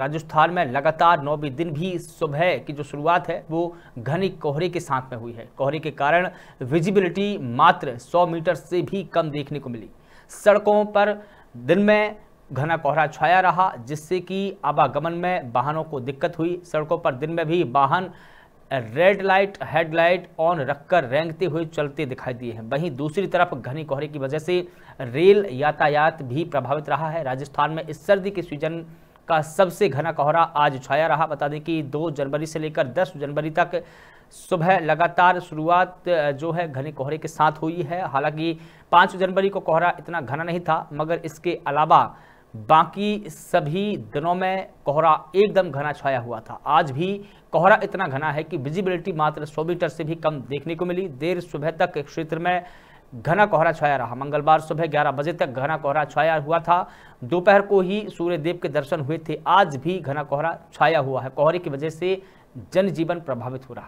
राजस्थान में लगातार नौवीं दिन भी सुबह की जो शुरुआत है वो घने कोहरे के साथ में हुई है कोहरे के कारण विजिबिलिटी मात्र 100 मीटर से भी कम देखने को मिली सड़कों पर दिन में घना कोहरा छाया रहा जिससे कि आवागमन में वाहनों को दिक्कत हुई सड़कों पर दिन में भी वाहन रेड लाइट हेडलाइट ऑन रखकर रेंगते हुए चलते दिखाई दिए हैं वहीं दूसरी तरफ घने कोहरे की वजह से रेल यातायात भी प्रभावित रहा है राजस्थान में इस सर्दी के सीजन का सबसे घना कोहरा आज छाया रहा बता दें कि 2 जनवरी से लेकर 10 जनवरी तक सुबह लगातार शुरुआत जो है घने कोहरे के साथ हुई है हालांकि 5 जनवरी को कोहरा इतना घना नहीं था मगर इसके अलावा बाकी सभी दिनों में कोहरा एकदम घना छाया हुआ था आज भी कोहरा इतना घना है कि विजिबिलिटी मात्र 100 मीटर से भी कम देखने को मिली देर सुबह तक क्षेत्र में घना कोहरा छाया रहा मंगलवार सुबह 11 बजे तक घना कोहरा छाया हुआ था दोपहर को ही सूर्य देव के दर्शन हुए थे आज भी घना कोहरा छाया हुआ है कोहरे की वजह से जनजीवन प्रभावित हो रहा